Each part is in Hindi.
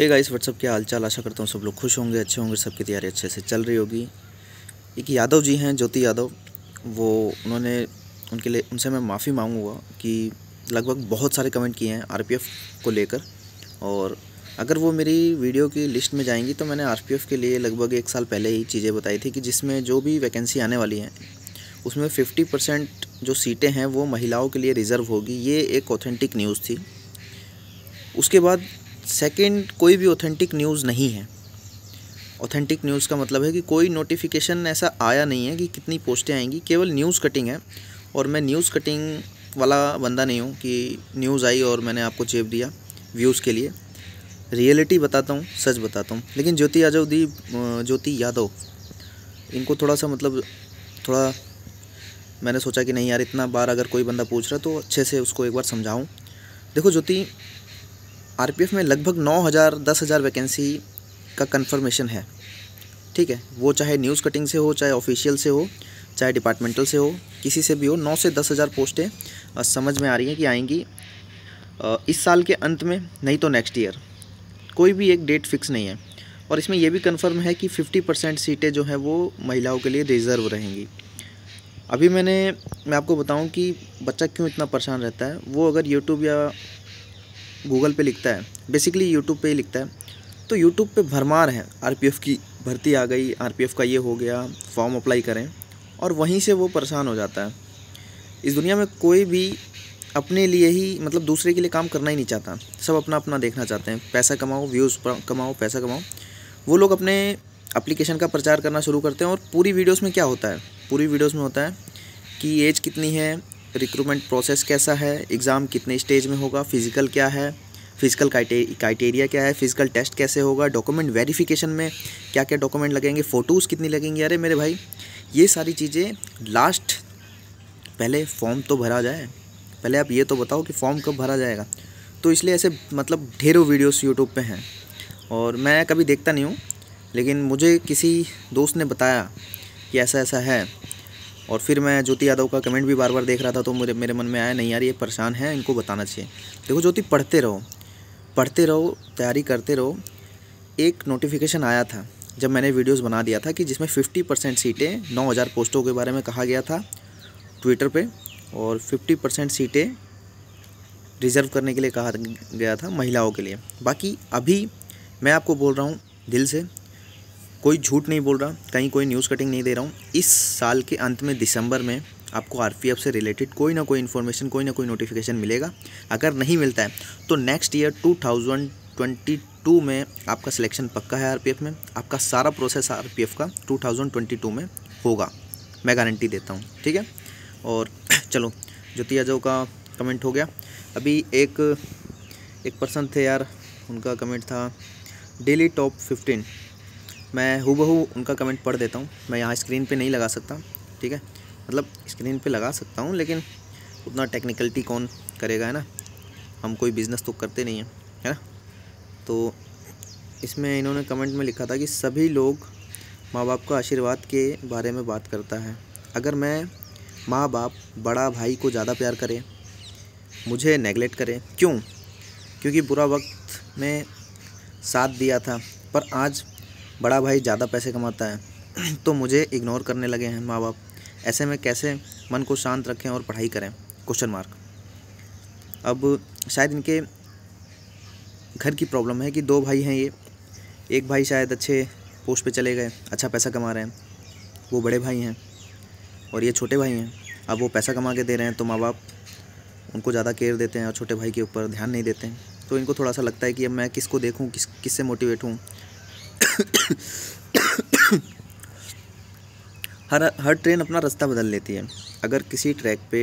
एक गाइस व्हाट्सअप क्या चाल आशा करता हूँ सब लोग खुश होंगे अच्छे होंगे सबकी तैयारी अच्छे से चल रही होगी एक यादव जी हैं ज्योति यादव वो उन्होंने उनके लिए उनसे मैं माफ़ी मांगूंगा कि लगभग बहुत सारे कमेंट किए हैं आरपीएफ को लेकर और अगर वो मेरी वीडियो की लिस्ट में जाएंगी तो मैंने आर के लिए लगभग एक साल पहले ही चीज़ें बताई थी कि जिसमें जो भी वैकेंसी आने वाली हैं उसमें फिफ्टी परसेंट जो सीटें हैं वो महिलाओं के लिए रिज़र्व होगी ये एक ऑथेंटिक न्यूज़ थी उसके बाद सेकंड कोई भी ऑथेंटिक न्यूज़ नहीं है ऑथेंटिक न्यूज़ का मतलब है कि कोई नोटिफिकेशन ऐसा आया नहीं है कि कितनी पोस्टें आएंगी केवल न्यूज़ कटिंग है और मैं न्यूज़ कटिंग वाला बंदा नहीं हूँ कि न्यूज़ आई और मैंने आपको चेप दिया व्यूज़ के लिए रियलिटी बताता हूँ सच बताता हूँ लेकिन ज्योति यादव दी ज्योति यादव इनको थोड़ा सा मतलब थोड़ा मैंने सोचा कि नहीं यार इतना बार अगर कोई बंदा पूछ रहा तो अच्छे से उसको एक बार समझाऊँ देखो ज्योति आरपीएफ में लगभग नौ हज़ार दस हज़ार वैकेंसी का कन्फर्मेशन है ठीक है वो चाहे न्यूज़ कटिंग से हो चाहे ऑफिशियल से हो चाहे डिपार्टमेंटल से हो किसी से भी हो नौ से दस हज़ार पोस्टें समझ में आ रही हैं कि आएंगी इस साल के अंत में नहीं तो नेक्स्ट ईयर कोई भी एक डेट फिक्स नहीं है और इसमें यह भी कंफर्म है कि फ़िफ्टी परसेंट सीटें जो हैं वो महिलाओं के लिए रिज़र्व रहेंगी अभी मैंने मैं आपको बताऊं कि बच्चा क्यों इतना परेशान रहता है वो अगर यूट्यूब या गूगल पे लिखता है बेसिकली यूट्यूब पे ही लिखता है तो यूट्यूब पे भरमार है आरपीएफ की भर्ती आ गई आरपीएफ का ये हो गया फॉर्म अप्लाई करें और वहीं से वो परेशान हो जाता है इस दुनिया में कोई भी अपने लिए ही मतलब दूसरे के लिए काम करना ही नहीं चाहता सब अपना अपना देखना चाहते हैं पैसा कमाओ व्यूज़ कमाओ पैसा कमाओ वो लोग अपने अप्लीकेशन का प्रचार करना शुरू करते हैं और पूरी वीडियोस में क्या होता है पूरी वीडियोस में होता है कि एज कितनी है रिक्रूटमेंट प्रोसेस कैसा है एग्ज़ाम कितने स्टेज में होगा फ़िज़िकल क्या है फ़िज़िकल क्राइटेरिया क्या है फ़िज़िकल टेस्ट कैसे होगा डॉक्यूमेंट वेरिफिकेशन में क्या क्या डॉक्यूमेंट लगेंगे फ़ोटोज़ कितनी लगेंगी अरे मेरे भाई ये सारी चीज़ें लास्ट पहले फॉर्म तो भरा जाए पहले आप ये तो बताओ कि फॉर्म कब भरा जाएगा तो इसलिए ऐसे मतलब ढेरों वीडियोस यूट्यूब पे हैं और मैं कभी देखता नहीं हूँ लेकिन मुझे किसी दोस्त ने बताया कि ऐसा ऐसा है और फिर मैं ज्योति यादव का कमेंट भी बार बार देख रहा था तो मुझे मेरे मन में आया नहीं यार ये परेशान है इनको बताना चाहिए देखो ज्योति पढ़ते रहो पढ़ते रहो तैयारी करते रहो एक नोटिफिकेशन आया था जब मैंने वीडियोस बना दिया था कि जिसमें 50 परसेंट सीटें 9000 पोस्टों के बारे में कहा गया था ट्विटर पे और 50 परसेंट सीटें रिज़र्व करने के लिए कहा गया था महिलाओं के लिए बाकी अभी मैं आपको बोल रहा हूँ दिल से कोई झूठ नहीं बोल रहा कहीं कोई न्यूज़ कटिंग नहीं दे रहा हूँ इस साल के अंत में दिसंबर में आपको आर से रिलेटेड कोई ना कोई इन्फॉर्मेशन कोई ना कोई नोटिफिकेशन मिलेगा अगर नहीं मिलता है तो नेक्स्ट ईयर 2022 में आपका सिलेक्शन पक्का है आरपीएफ में आपका सारा प्रोसेस आरपीएफ का 2022 में होगा मैं गारंटी देता हूँ ठीक है और चलो ज्योति यादव का कमेंट हो गया अभी एक एक पर्सन थे यार उनका कमेंट था डेली टॉप फिफ्टीन मैं हूबहू उनका कमेंट पढ़ देता हूँ मैं यहाँ स्क्रीन पे नहीं लगा सकता ठीक है मतलब स्क्रीन पे लगा सकता हूँ लेकिन उतना टेक्निकलिटी कौन करेगा है ना हम कोई बिज़नेस तो करते नहीं हैं है ना तो इसमें इन्होंने कमेंट में लिखा था कि सभी लोग माँ बाप का आशीर्वाद के बारे में बात करता है अगर मैं माँ बाप बड़ा भाई को ज़्यादा प्यार करें मुझे नेगलेक्ट करें क्यों क्योंकि बुरा वक्त में साथ दिया था पर आज बड़ा भाई ज़्यादा पैसे कमाता है तो मुझे इग्नोर करने लगे हैं माँ बाप ऐसे में कैसे मन को शांत रखें और पढ़ाई करें क्वेश्चन मार्क अब शायद इनके घर की प्रॉब्लम है कि दो भाई हैं ये एक भाई शायद अच्छे पोस्ट पे चले गए अच्छा पैसा कमा रहे हैं वो बड़े भाई हैं और ये छोटे भाई हैं अब वो पैसा कमा के दे रहे हैं तो माँ बाप उनको ज़्यादा केयर देते हैं और छोटे भाई के ऊपर ध्यान नहीं देते हैं तो इनको थोड़ा सा लगता है कि अब मैं किसको देखूँ किस किससे मोटिवेट हूँ हर हर ट्रेन अपना रास्ता बदल लेती है अगर किसी ट्रैक पे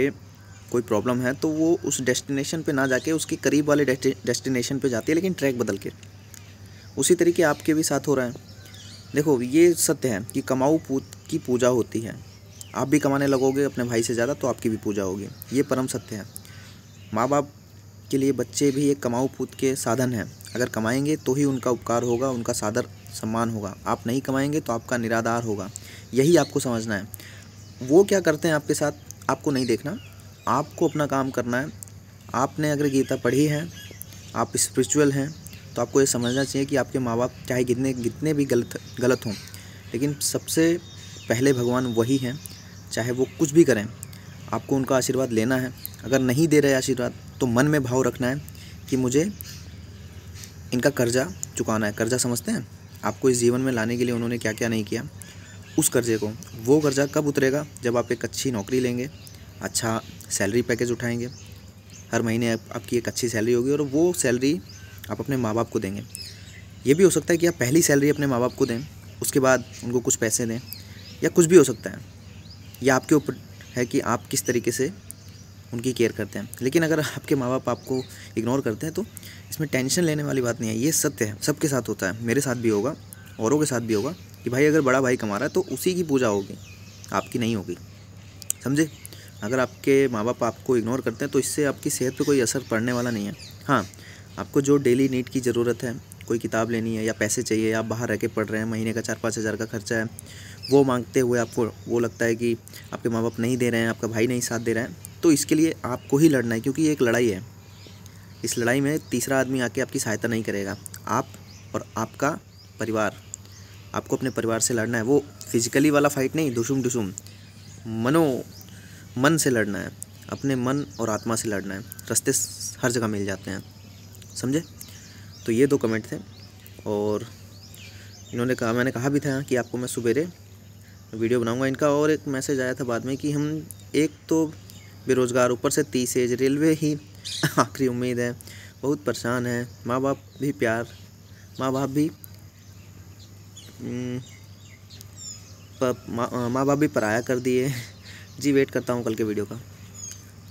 कोई प्रॉब्लम है तो वो उस डेस्टिनेशन पे ना जाके उसके करीब वाले डेस्टिनेशन पे जाती है लेकिन ट्रैक बदल के उसी तरीके आपके भी साथ हो रहा है देखो ये सत्य है कि कमाऊ पूत की पूजा होती है आप भी कमाने लगोगे अपने भाई से ज़्यादा तो आपकी भी पूजा होगी ये परम सत्य है माँ बाप के लिए बच्चे भी एक कमाऊ पूत के साधन हैं अगर कमाएंगे तो ही उनका उपकार होगा उनका सादर सम्मान होगा आप नहीं कमाएंगे तो आपका निराधार होगा यही आपको समझना है वो क्या करते हैं आपके साथ आपको नहीं देखना आपको अपना काम करना है आपने अगर गीता पढ़ी है आप स्पिरिचुअल हैं तो आपको ये समझना चाहिए कि आपके माँ बाप चाहे कितने कितने भी गलत गलत हों लेकिन सबसे पहले भगवान वही हैं चाहे वो कुछ भी करें आपको उनका आशीर्वाद लेना है अगर नहीं दे रहे आशीर्वाद तो मन में भाव रखना है कि मुझे इनका कर्जा चुकाना है कर्जा समझते हैं आपको इस जीवन में लाने के लिए उन्होंने क्या क्या नहीं किया उस कर्जे को वो कर्जा कब उतरेगा जब आप एक अच्छी नौकरी लेंगे अच्छा सैलरी पैकेज उठाएंगे हर महीने आप, आपकी एक अच्छी सैलरी होगी और वो सैलरी आप अपने माँ बाप को देंगे ये भी हो सकता है कि आप पहली सैलरी अपने माँ बाप को दें उसके बाद उनको कुछ पैसे दें या कुछ भी हो सकता है या आपके ऊपर है कि आप किस तरीके से उनकी केयर करते हैं लेकिन अगर आपके माँ बाप आपको इग्नोर करते हैं तो इसमें टेंशन लेने वाली बात नहीं है ये सत्य है सबके साथ होता है मेरे साथ भी होगा औरों के साथ भी होगा कि भाई अगर बड़ा भाई कमा रहा है तो उसी की पूजा होगी आपकी नहीं होगी समझे अगर आपके माँ बाप आपको इग्नोर करते हैं तो इससे आपकी सेहत पर कोई असर पड़ने वाला नहीं है हाँ आपको जो डेली नीड की ज़रूरत है कोई किताब लेनी है या पैसे चाहिए आप बाहर रह के पढ़ रहे हैं महीने का चार पाँच हज़ार का खर्चा है वो मांगते हुए आपको वो लगता है कि आपके माँ बाप नहीं दे रहे हैं आपका भाई नहीं साथ दे रहा है तो इसके लिए आपको ही लड़ना है क्योंकि ये एक लड़ाई है इस लड़ाई में तीसरा आदमी आके आपकी सहायता नहीं करेगा आप और आपका परिवार आपको अपने परिवार से लड़ना है वो फिजिकली वाला फाइट नहीं दुसुम दुशुम मनो मन से लड़ना है अपने मन और आत्मा से लड़ना है रास्ते हर जगह मिल जाते हैं समझे तो ये दो कमेंट थे और इन्होंने कहा मैंने कहा भी था कि आपको मैं सवेरे वीडियो बनाऊंगा इनका और एक मैसेज आया था बाद में कि हम एक तो बेरोज़गार ऊपर से तीस एज रेलवे ही आखिरी उम्मीद है बहुत परेशान है माँ बाप भी प्यार माँ बाप भी माँ बाप भी पराया कर दिए जी वेट करता हूँ कल के वीडियो का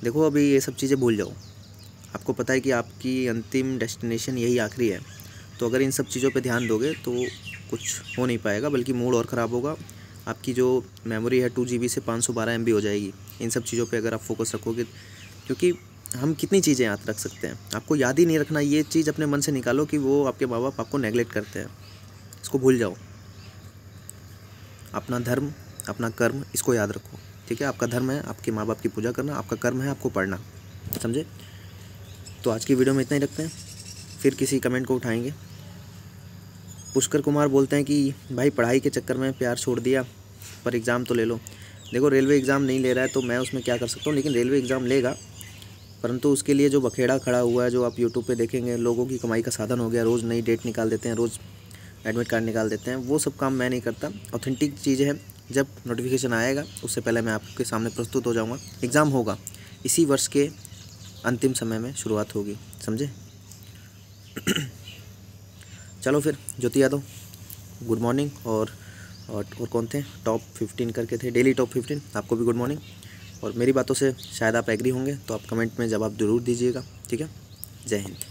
देखो अभी ये सब चीज़ें भूल जाओ आपको पता है कि आपकी अंतिम डेस्टिनेशन यही आखिरी है तो अगर इन सब चीज़ों पर ध्यान दोगे तो कुछ हो नहीं पाएगा बल्कि मूड और ख़राब होगा आपकी जो मेमोरी है टू जी से पाँच सौ बारह एम हो जाएगी इन सब चीज़ों पर अगर आप फोकस रखोगे क्योंकि हम कितनी चीज़ें याद रख सकते हैं आपको याद ही नहीं रखना ये चीज़ अपने मन से निकालो कि वो आपके माँ बाप आपको नेगलेक्ट करते हैं इसको भूल जाओ अपना धर्म अपना कर्म इसको याद रखो ठीक है आपका धर्म है आपके माँ बाप की पूजा करना आपका कर्म है आपको पढ़ना समझे तो आज की वीडियो में इतना ही रखते हैं फिर किसी कमेंट को उठाएंगे पुष्कर कुमार बोलते हैं कि भाई पढ़ाई के चक्कर में प्यार छोड़ दिया पर एग्ज़ाम तो ले लो देखो रेलवे एग्ज़ाम नहीं ले रहा है तो मैं उसमें क्या कर सकता हूँ लेकिन रेलवे एग्ज़ाम लेगा परंतु उसके लिए जो बखेड़ा खड़ा हुआ है जो आप यूट्यूब पर देखेंगे लोगों की कमाई का साधन हो गया रोज़ नई डेट निकाल देते हैं रोज़ एडमिट कार्ड निकाल देते हैं वो सब काम मैं नहीं करता ऑथेंटिक चीज़ है जब नोटिफिकेशन आएगा उससे पहले मैं आपके सामने प्रस्तुत हो जाऊँगा एग्ज़ाम होगा इसी वर्ष के अंतिम समय में शुरुआत होगी समझे चलो फिर ज्योति यादव गुड मॉर्निंग और और कौन थे टॉप फिफ्टीन करके थे डेली टॉप फिफ्टीन आपको भी गुड मॉर्निंग और मेरी बातों से शायद आप एग्री होंगे तो आप कमेंट में जवाब ज़रूर दीजिएगा ठीक है जय हिंद